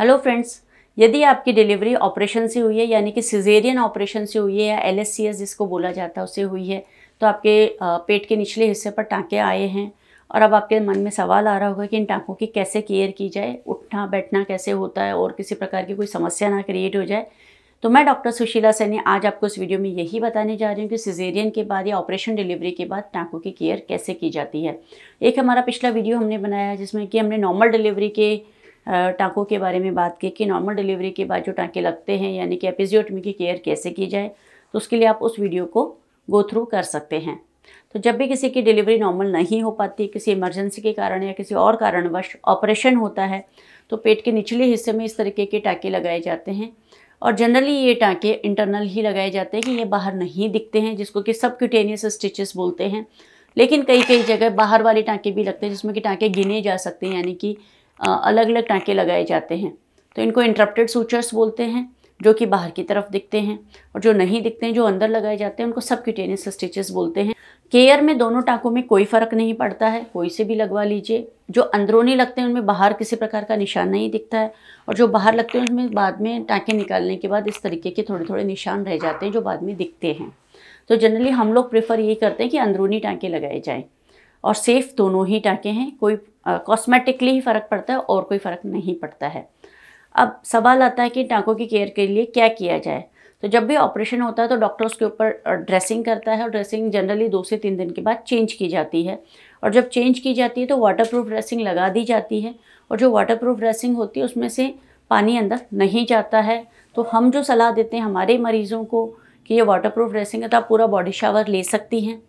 hello friends यदि आपकी delivery operation से हुई है यानी कि सिजेरियन ऑपरेशन से हुई है या एल जिसको बोला जाता है उससे हुई है तो आपके पेट के निचले हिस्से पर टाँके आए हैं और अब आपके मन में सवाल आ रहा होगा कि इन टाँकों की कैसे केयर की जाए उठना बैठना कैसे होता है और किसी प्रकार की कोई समस्या ना क्रिएट हो जाए तो मैं डॉक्टर सुशीला सैनी आज आपको इस वीडियो में यही बताने जा रही हूँ कि सिजेरियन के बाद या ऑपरेशन डिलीवरी के बाद टाँकों की केयर कैसे की जाती है एक हमारा पिछला वीडियो हमने बनाया जिसमें कि हमने नॉर्मल डिलीवरी के टाँकों के बारे में बात की कि नॉर्मल डिलीवरी के बाद जो टाँके लगते हैं यानी कि एपिजियोटमी की केयर कैसे की जाए तो उसके लिए आप उस वीडियो को गो थ्रू कर सकते हैं तो जब भी किसी की डिलीवरी नॉर्मल नहीं हो पाती किसी इमरजेंसी के कारण या किसी और कारणवश ऑपरेशन होता है तो पेट के निचले हिस्से में इस तरीके के टाँके लगाए जाते हैं और जनरली ये टाँके इंटरनल ही लगाए जाते हैं कि ये बाहर नहीं दिखते हैं जिसको कि सब क्यूटेनियस स्टिचेस बोलते हैं लेकिन कई कई जगह बाहर वाले टाँके भी लगते हैं जिसमें कि टाँके गिने जा सकते हैं यानी कि अलग अलग टाँके लगाए जाते हैं तो इनको इंटरप्टेड सूचर्स बोलते हैं जो कि बाहर की तरफ दिखते हैं और जो नहीं दिखते हैं जो अंदर लगाए जाते हैं उनको सब क्यूटेनियस स्टिचेस बोलते हैं केयर में दोनों टाँकों में कोई फ़र्क नहीं पड़ता है कोई से भी लगवा लीजिए जो अंदरूनी लगते हैं उनमें बाहर किसी प्रकार का निशान नहीं दिखता है और जो बाहर लगते हैं उनमें बाद में टाँके निकालने के बाद इस तरीके के थोड़े थोड़े निशान रह जाते हैं जो बाद में दिखते हैं तो जनरली हम लोग प्रेफर यही करते हैं कि अंदरूनी टाँके लगाए जाएँ और सेफ़ दोनों ही टाँके हैं कोई कॉस्मेटिकली ही फ़र्क पड़ता है और कोई फ़र्क नहीं पड़ता है अब सवाल आता है कि टाँकों की केयर के लिए क्या किया जाए तो जब भी ऑपरेशन होता है तो डॉक्टर उसके ऊपर ड्रेसिंग करता है और ड्रेसिंग जनरली दो से तीन दिन के बाद चेंज की जाती है और जब चेंज की जाती है तो वाटरप्रूफ ड्रेसिंग लगा दी जाती है और जो वाटरप्रूफ ड्रेसिंग होती है उसमें से पानी अंदर नहीं जाता है तो हम जो सलाह देते हैं हमारे मरीज़ों को कि ये वाटरप्रूफ ड्रेसिंग है तो आप पूरा बॉडी शावर ले सकती हैं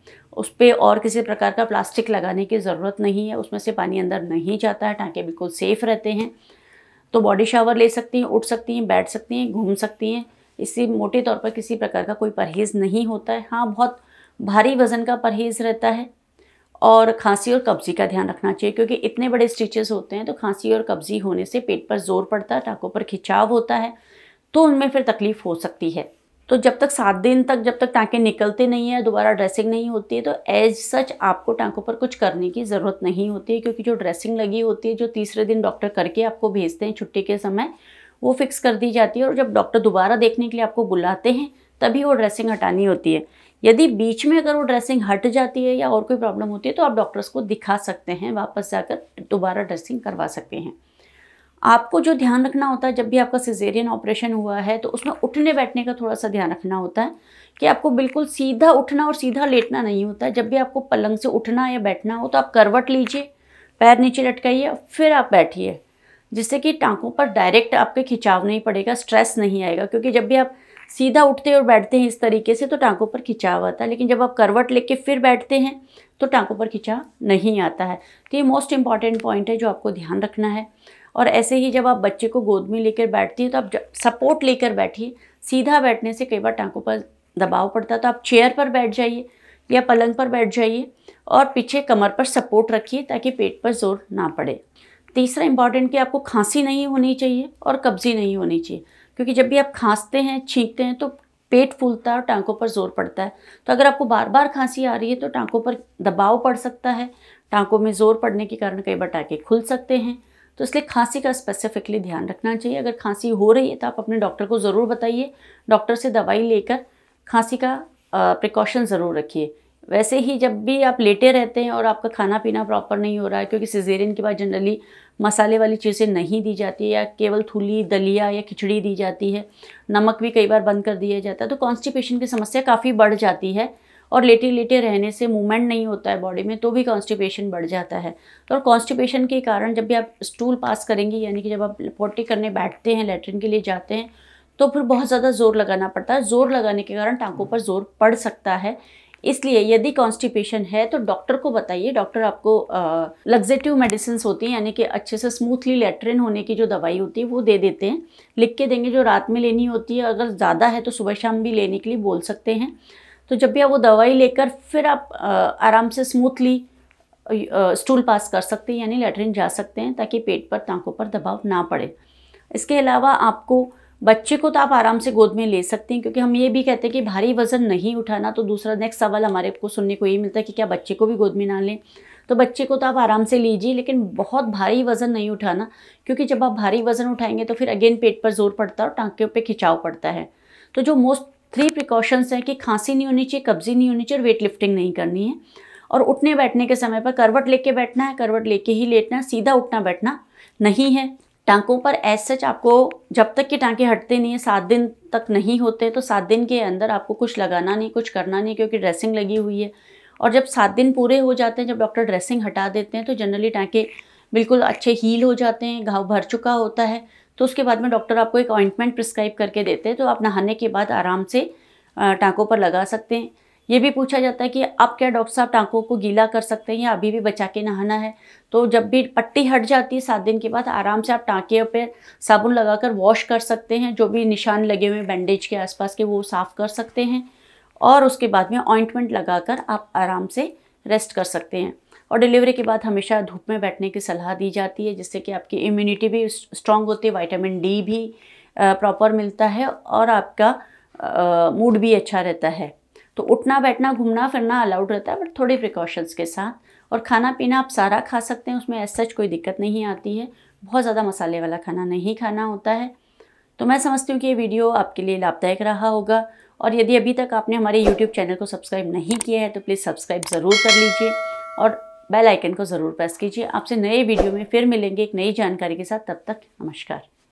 उस पर और किसी प्रकार का प्लास्टिक लगाने की ज़रूरत नहीं है उसमें से पानी अंदर नहीं जाता है टाँके बिल्कुल सेफ़ रहते हैं तो बॉडी शावर ले सकती हैं उठ सकती हैं बैठ सकती हैं घूम सकती हैं इससे मोटे तौर पर किसी प्रकार का कोई परहेज़ नहीं होता है हाँ बहुत भारी वज़न का परहेज़ रहता है और खांसी और कब्ज़ी का ध्यान रखना चाहिए क्योंकि इतने बड़े स्टिचेस होते हैं तो खांसी और कब्ज़ी होने से पेट पर जोर पड़ता है टाँकों पर खिंचाव होता है तो उनमें फिर तकलीफ़ हो सकती है तो जब तक सात दिन तक जब तक टाँके निकलते नहीं है दोबारा ड्रेसिंग नहीं होती है तो एज सच आपको टाँकों पर कुछ करने की ज़रूरत नहीं होती है क्योंकि जो ड्रेसिंग लगी होती है जो तीसरे दिन डॉक्टर करके आपको भेजते हैं छुट्टी के समय वो फिक्स कर दी जाती है और जब डॉक्टर दोबारा देखने के लिए आपको बुलाते हैं तभी वो ड्रेसिंग हटानी होती है यदि बीच में अगर वो ड्रेसिंग हट जाती है या और कोई प्रॉब्लम होती है तो आप डॉक्टर्स को दिखा सकते हैं वापस जाकर दोबारा ड्रेसिंग करवा सकते हैं आपको जो ध्यान रखना होता है जब भी आपका सिजेरियन ऑपरेशन हुआ है तो उसमें उठने बैठने का थोड़ा सा ध्यान रखना होता है कि आपको बिल्कुल सीधा उठना और सीधा लेटना नहीं होता है जब भी आपको पलंग से उठना या बैठना हो तो आप करवट लीजिए पैर नीचे लटकाइए फिर आप बैठिए जिससे कि टांकों पर डायरेक्ट आपके खिंचाव नहीं पड़ेगा स्ट्रेस नहीं आएगा क्योंकि जब भी आप सीधा उठते और बैठते हैं इस तरीके से तो टांकों पर खिंचाव आता है लेकिन जब आप करवट लेके फिर बैठते हैं तो टांकों पर खिंचाव नहीं आता है तो ये मोस्ट इम्पॉर्टेंट पॉइंट है जो आपको ध्यान रखना है और ऐसे ही जब आप बच्चे को गोद में लेकर बैठती हैं तो आप सपोर्ट लेकर बैठिए सीधा बैठने से कई बार टाँकों पर दबाव पड़ता है तो आप चेयर पर बैठ जाइए या पलंग पर बैठ जाइए और पीछे कमर पर सपोर्ट रखिए ताकि पेट पर जोर ना पड़े तीसरा इम्पॉर्टेंट कि आपको खांसी नहीं होनी चाहिए और कब्जी नहीं होनी चाहिए क्योंकि जब भी आप खांसते हैं छींकते हैं तो पेट फूलता है और टाँकों पर जोर पड़ता है तो अगर आपको बार बार खांसी आ रही है तो टांकों पर दबाव पड़ सकता है टाँकों में जोर पड़ने के कारण कई बार टाँके खुल सकते हैं तो इसलिए खांसी का स्पेसिफिकली ध्यान रखना चाहिए अगर खांसी हो रही है तो आप अपने डॉक्टर को ज़रूर बताइए डॉक्टर से दवाई लेकर खांसी का प्रिकॉशन ज़रूर रखिए वैसे ही जब भी आप लेटे रहते हैं और आपका खाना पीना प्रॉपर नहीं हो रहा है क्योंकि सिजेरियन के बाद जनरली मसाले वाली चीज़ें नहीं दी जाती या केवल थूली दलिया या खिचड़ी दी जाती है नमक भी कई बार बंद कर दिया जाता है तो कॉन्स्टिपेशन की समस्या काफ़ी बढ़ जाती है और लेटे लेटे रहने से मूवमेंट नहीं होता है बॉडी में तो भी कॉन्स्टिपेशन बढ़ जाता है तो और कॉन्स्टिपेशन के कारण जब भी आप स्टूल पास करेंगे यानी कि जब आप पोटी करने बैठते हैं लेटरिन के लिए जाते हैं तो फिर बहुत ज़्यादा जोर लगाना पड़ता है जोर लगाने के कारण टाँकों पर जोर पड़ सकता है इसलिए यदि कॉन्स्टिपेशन है तो डॉक्टर को बताइए डॉक्टर आपको लग्जेटिव मेडिसिन होती हैं यानी कि अच्छे से स्मूथली लेटरिन होने की जो दवाई होती है वो दे देते हैं लिख के देंगे जो रात में लेनी होती है अगर ज़्यादा है तो सुबह शाम भी लेने के लिए बोल सकते हैं तो जब भी आप वो दवाई लेकर फिर आप आराम से स्मूथली स्टूल पास कर सकते हैं यानी लेटरिन जा सकते हैं ताकि पेट पर टाँखों पर दबाव ना पड़े इसके अलावा आपको बच्चे को तो आप आराम से गोद में ले सकते हैं क्योंकि हम ये भी कहते हैं कि भारी वजन नहीं उठाना तो दूसरा नेक्स्ट सवाल हमारे को सुनने को ये मिलता है कि क्या बच्चे को भी गोद में ना लें तो बच्चे को तो आप आराम से लीजिए लेकिन बहुत भारी वजन नहीं उठाना क्योंकि जब आप भारी वजन उठाएंगे तो फिर अगेन पेट पर जोर पड़ता है और टाँकियों पर खिंचाव पड़ता है तो जो मोस्ट थ्री प्रिकॉशंस हैं कि खांसी नहीं होनी चाहिए कब्जी नहीं होनी चाहिए और वेट लिफ्टिंग नहीं करनी है और उठने बैठने के समय पर करवट लेके बैठना है करवट लेके ही लेटना सीधा उठना बैठना नहीं है टांकों पर एज सच आपको जब तक कि टांके हटते नहीं है सात दिन तक नहीं होते तो सात दिन के अंदर आपको कुछ लगाना नहीं कुछ करना नहीं क्योंकि ड्रेसिंग लगी हुई है और जब सात दिन पूरे हो जाते हैं जब डॉक्टर ड्रेसिंग हटा देते हैं तो जनरली टांके बिल्कुल अच्छे हील हो जाते हैं घाव भर चुका होता है तो उसके बाद में डॉक्टर आपको एक ऑइंटमेंट प्रिस्क्राइब करके देते हैं तो आप नहाने के बाद आराम से टाँकों पर लगा सकते हैं ये भी पूछा जाता है कि आप क्या डॉक्टर साहब टाँकों को गीला कर सकते हैं या अभी भी बचा के नहाना है तो जब भी पट्टी हट जाती है सात दिन के बाद आराम से आप टाँके पर साबुन लगाकर वॉश कर सकते हैं जो भी निशान लगे हुए बैंडेज के आसपास के वो साफ़ कर सकते हैं और उसके बाद में ऑइंटमेंट लगाकर आप आराम से रेस्ट कर सकते हैं और डिलीवरी के बाद हमेशा धूप में बैठने की सलाह दी जाती है जिससे कि आपकी इम्यूनिटी भी स्ट्रांग होती है वाइटामिन डी भी प्रॉपर मिलता है और आपका मूड भी अच्छा रहता है तो उठना बैठना घूमना फिरना अलाउड रहता है बट थोड़े प्रिकॉशंस के साथ और खाना पीना आप सारा खा सकते हैं उसमें ऐसा सच कोई दिक्कत नहीं आती है बहुत ज़्यादा मसाले वाला खाना नहीं खाना होता है तो मैं समझती हूँ कि ये वीडियो आपके लिए लाभदायक रहा होगा और यदि अभी तक आपने हमारे यूट्यूब चैनल को सब्सक्राइब नहीं किया है तो प्लीज़ सब्सक्राइब ज़रूर कर लीजिए और बेल आइकन को ज़रूर प्रेस कीजिए आपसे नए वीडियो में फिर मिलेंगे एक नई जानकारी के साथ तब तक नमस्कार